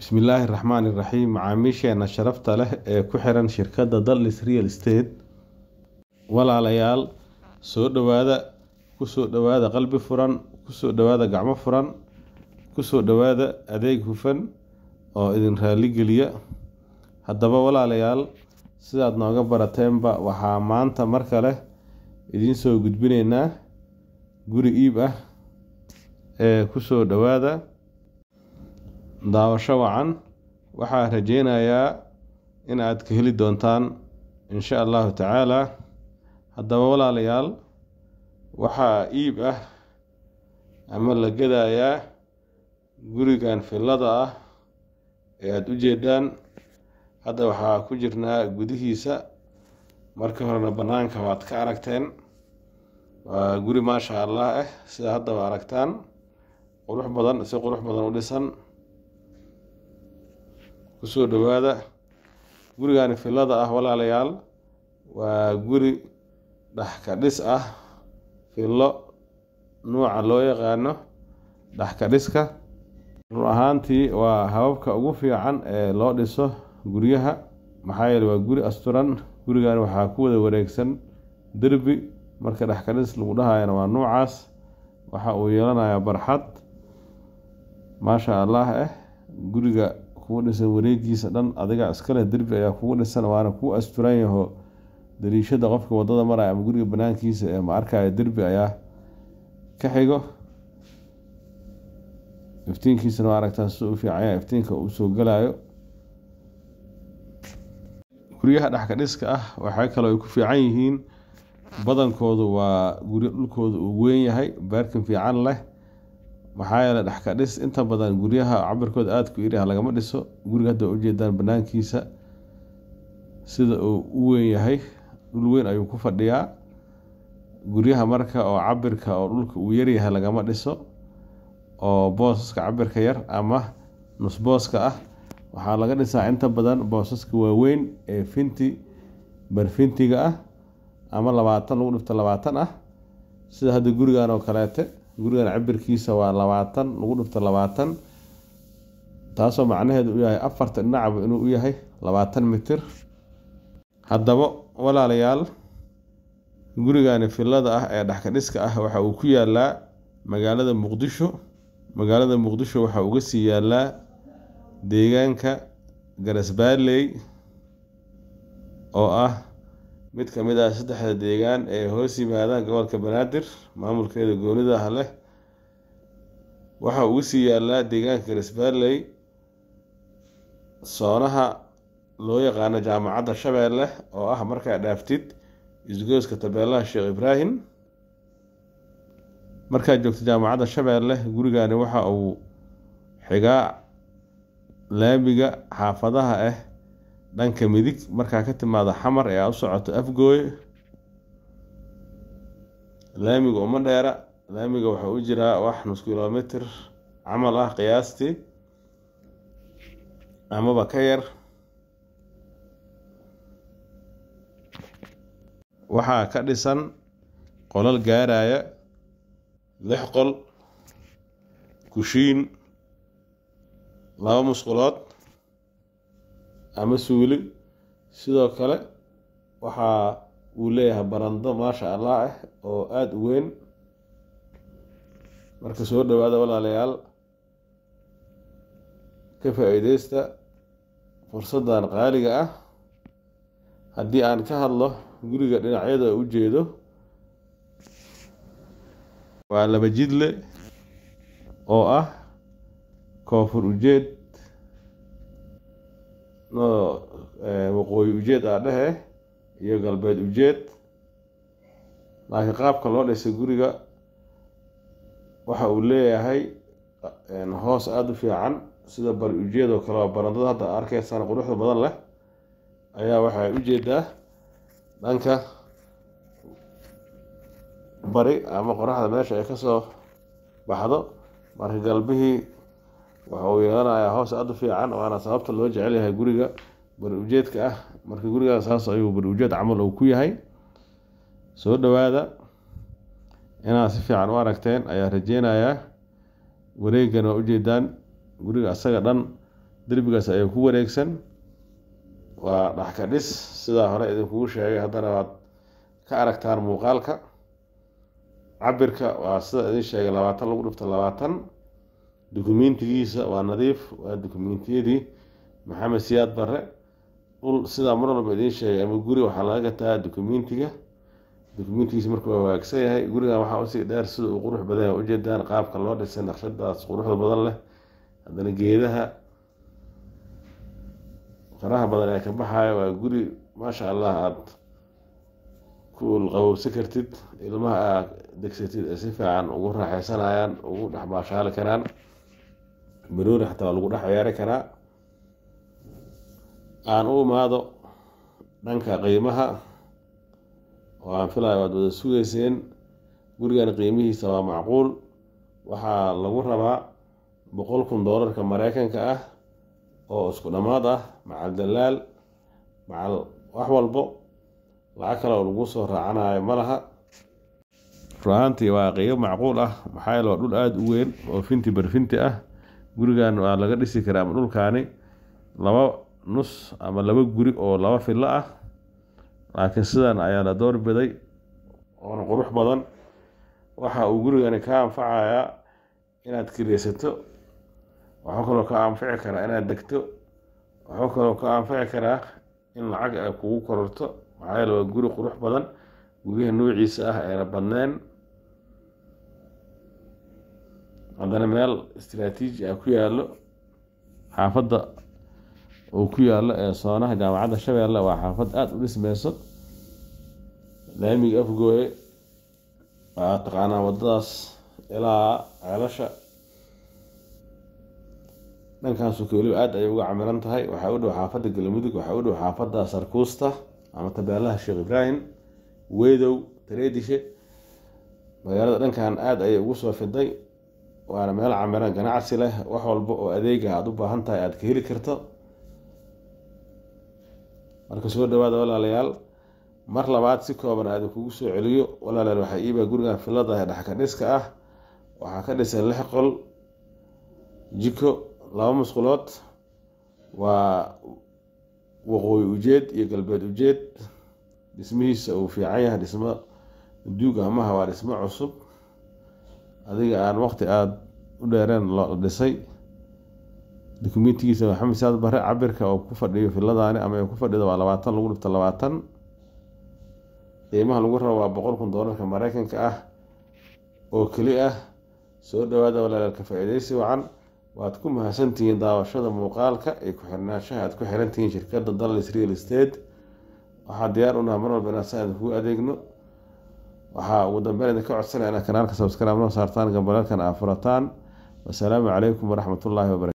bismillaahi raxmaan iraxiim macaamiisheena sharafta leh ee ku xiran shirkadda dallis real state walaalayaal soo dhowaada soo dhowaada qalbi furan ku soo dhowaada gacmo furan kusoo dhowaada adeeg hufan oo idin raalli geliya haddaba walaalayaal sidaad nooga barateenba waxaa maanta mar kale idiin soo gudbinaynaa guri iib ah ee kusoo dhowaada daawasho wacan waxaa rajeynayaa in aad ka heli doontaan insha allahu tacaala haddaba walaalayaal waxaa iib ah ama la gadayaa gurigan fillada ah ee aada u jeedaan hadda waxaa ku jirnaa gudihiisa marka horena bannaanka waad ka aragteen waa guri maasha allah ah sida haddaba aragtaan qurux badan si qurux badan u dhisan kusoo dhawaada gurigani filada ah walaalayaal waa guri dhexkadhis ah filo nuuca loo yaqaano dhaxka-dhiska run ahaantii waa hababka ugu fiican ee loo dhiso guryaha maxaa yeele waa guri asturan gurigan waxaa ku wada wareegsan derbi marka dhexkadhis lagu dhahayana waa nuucaas waxa uu yeelanayaa barxad maasha allah eh guriga kugu dhisan wareegiisa dhan adiga iskaleh derbi ayaa kugu dhisan waana kuu asturan yaho dariishada qofka wadada maraya ama guriga banaankiisa ee ma arkaya derbi ayaa ka xigo iftiinkiisana waa aragtaa si u fiicanya iftiinka uu soo guryaha dhexka ah waxay kaloo ay ku fiican yihiin badankoodu waa guryo dhulkooda uu weyn yahay baarkin fiican leh maxaa yeele dhexka dhis inta badan guryaha cabirkooda aadku yaryaha lagama dhiso guriga hadda ujeedaan banaankiisa sida uu u weyn yahay dhul weyn ayuu ku fadhiyaa guryaha marka oo cabirka oo dhulka uu yaryahay lagama dhiso oo boosaska cabirka yar ama nusbooska ah waxaa laga dhisaa inta badan boosaska waaweyn ee finti barfintiga ah ama labaatan lagu dhifto labaatan ah sida hadda gurigan oo kaleete gurigan cabirkiisa waa labaatan lagu dhufto labaatan taasoo macnaheedu u yahay afartan dhinacabu inuu u yahay labaatan mitir haddaba walaalayaal gurigani filada ah ee dhexkadhiska ah waxa uu ku yaalaa magaalada muqdisho magaalada muqdisho waxaa uga sii yaalaa deegaanka garasbaaley oo ah mid ka mid ah saddexda deegaan ee hoos yimaada gobolka banaadir maamulkeeda goonidaha leh waxaa ugu sii yaallaa deegaanka garisbaarley soonaha loo yaqaano jaamacadda shabeelle oo ah markaa dhaaftid isgoyska tabeelaha sheekh ibraahim markaad joogto jaamacadda shabeelle gurigaani waxa uu xigaa laamiga xaafadaha ah dhanka midig markaa ka timaada xamar ee aad u socoto afgooy laamiga uma dheera laamiga waxaa u jiraa wax nus kilomitr camal ah qiyaastii amaba ka yar waxaa ka dhisan qolal gaaraya lix qol kushiin laba musqulood ama suuli sidoo kale waxa uu leeyahay barando maasha allah ah oo aada u weyn marka soo dhowaada walaalayaal ka faa-iideysta fursaddan qaaliga ah haddii aan ka hadlo guriga dhinacyada u jeedo waa laba jidle oo ah koonfur ujeed Eh, waqooyi ujeed aa dhehe iyo galbeed ujeed laakiin qaabka loo dhisay guriga waxa uu leeyahay hoos aada u fiican sida bal ujeed oo kale barandada hadda arkaysaan quruxda badan leh ayaa waxay ujeedaa dhanka bari ama qoraxda meesha ay kasoo baxdo marka galbihii waxa uu yeelanayaa hoos aada u fiican waana sababta loo jecel yahay guriga bari ujeedka ah marka gurigaa saas ayuu bari ujeed camal uu ku yahay soo dhawaada inaad si fiican u aragteen ayaa rajeynayaa wareegan waa ujeedaan guriga asaga dhan derbigaas ayaa ku wareegsan waa dhaxka dhis sidaa hore idinkugu sheegay haddana waad ka aragtaan muuqaalka cabirka waa sida idin sheegay labaatan lagu dhufta labaatan dokumentigiisa waa nadiif waa dukumentiyadii maxamed siyaad bare sidaa mar walba idiin sheegay ama guri waxaa laga gataa dokumentiga dukumentigiis markuwa wagaagsan yahay gurigan waxaa usii dheer sida uu qurux badan yahay ujeedaan qaabka loo dhisay naqshadaas quruxda badan leh haddana geedaha faraha badan ee ka baxaya waa guri maasha allah aada qawowsa kartid ilmaha aad degsatid ee si fiican ugu raaxaysanayaan ugu dhexbaashaali karaan baroori xataa waa lagu dhex ciyaari karaa aan u imaado dhanka qiimaha oo aan filayo waad wada sugayseen gurigan qiimihiisa waa macquul waxaa lagu rabaa boqol kun doolarka maraykanka ah oo isku dhammaad ah macal dalaal macal wax walbo lacag kale oo lagu soo raacanayo ma laha rur ahaantii waa qiimo macquul ah maxaa yeele waa dhul aada u weyn oo finti barfinti ah gurigan waa laga dhisi karaa ama dhulkaani laba nus ama laba guri oo laba filo ah laakiin sidan ayaa la doorbiday oona qurux badan waxa uu gurigani ka anfacayaa inaad kireysato waxuu kaloo ka anfici karaa inaad degto waxuu kaloo ka anfici karaa in lacag ay kugu kororto maxaa yeele waa guri qurux badan guryaha noociisa ah ayna badneen haddana meel istraatiiji ah ku yaalo xaafadda uu ku yaallo ee soonaha jaamacadda shabeelle waa xaafad aada u dhismeyso laamiga afgooye waa taqaanaa waddadaas ilaa ceelasha dhankaasu ka weliba aada ayay uga camilan tahay waxaa u dhow xaafadda galmudug waxaa u dhow xaafadda sarkuusta ama tabeelaha sheekh ibraahim weydow taleedishe magaalada dhankan aada ayay ugu soo fiday waana meel camiran ganacsi leh wax walba oo adeega aad u baahan tahay aada ka heli karto marka soo dhawaada walaalayaal mar labaad si kooban aada kugu soo celiyo walaalayaal waxaa iibaa gurigan filada ee dhexkadhiska ah waxaa ka dhisan lix qol jiko laba musqulood waa waqooyi ujeed iyo galbeed ujeed dhismihiisa uu fiican yahay dhismo duug amaha waa dhismo cusub adiga aan waqti aada u dheereen lo dhisay dukumentigiisa maxamed saad bare cabirka oo ku fadhiyo filadaani ama ku fadhida waa labaatan lagu dhifto labaatan qiimaha lagu rabo waa boqol kun doolarka mareykanka ah oo keli ah soo dhawaada walaalaal ka faa-iidaysi wacan waad ku mahadsantihiin daawashada muuqaalka iyo ku-xirnaanshaha aad ku xirantihiin shirkadda dallis real state waxaa diyaar unaha mar walba si saa kugu adeegno waxaa ugu dambeyn idinka codsanayna kanaalka sabskraib noo saartaan gambalalkan furataan wasalaamu calaykum waraxmatullaahi wabarakatu